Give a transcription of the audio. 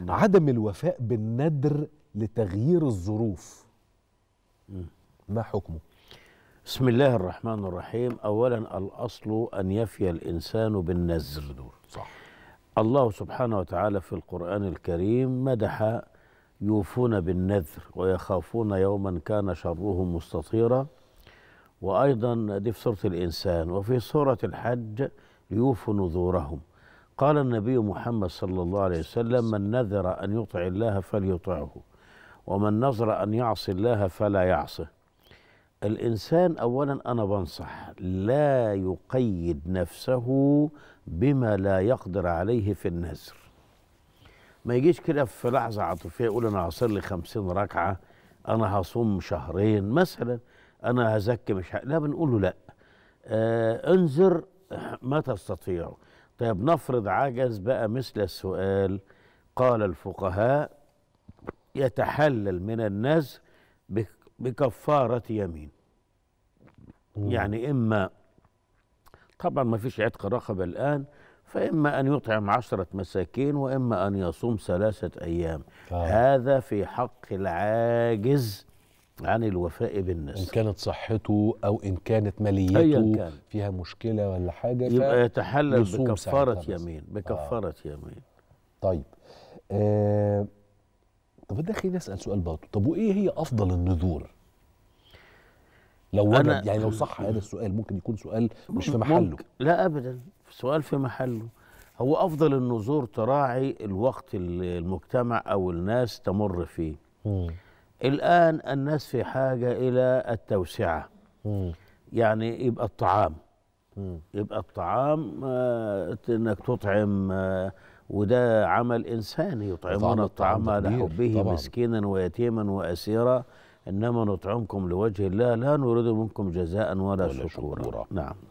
مم. نعم. عدم الوفاء بالندر لتغيير الظروف مم. ما حكمه بسم الله الرحمن الرحيم اولا الاصل ان يفي الانسان بالنذر صح الله سبحانه وتعالى في القران الكريم مدح يوفون بالنذر ويخافون يوما كان شره مستطيرا وايضا دي في سوره الانسان وفي سوره الحج ليوفوا نذورهم قال النبي محمد صلى الله عليه وسلم من نذر أن يطع الله فليطعه ومن نظر أن يعصي الله فلا يعصه الإنسان أولا أنا بنصح لا يقيد نفسه بما لا يقدر عليه في النذر ما يجيش كده في لحظة عاطفية يقول أنا هصلي لي خمسين ركعة أنا هصوم شهرين مثلا أنا هزكي مش لا بنقوله لا آه انذر ما تستطيع طيب نفرض عجز بقى مثل السؤال قال الفقهاء يتحلل من النذر بكفارة يمين مم. يعني إما طبعا ما فيش عتق رقبة الآن فإما أن يطعم عشرة مساكين وإما أن يصوم ثلاثة أيام آه. هذا في حق العاجز عن الوفاء بالناس إن كانت صحته أو إن كانت ماليته كان. فيها مشكلة ولا حاجة يبقى يتحلل بكفارة يمين آه. بكفارة آه. يمين طيب آه طب ده خلينا نسأل سؤال برضه طب وإيه هي أفضل النذور؟ لو وجد يعني لو صح هذا السؤال ممكن يكون سؤال مش في محله ممكن. لا أبدا سؤال في محله هو أفضل النذور تراعي الوقت المجتمع أو الناس تمر فيه م. الآن الناس في حاجة إلى التوسعة مم. يعني يبقى الطعام مم. يبقى الطعام آه إنك تطعم آه وده عمل إنساني يطعمون الطعام على حبه مسكينا ويتيما وأسيرا إنما نطعمكم لوجه الله لا نريد منكم جزاء ولا, ولا شكورا نعم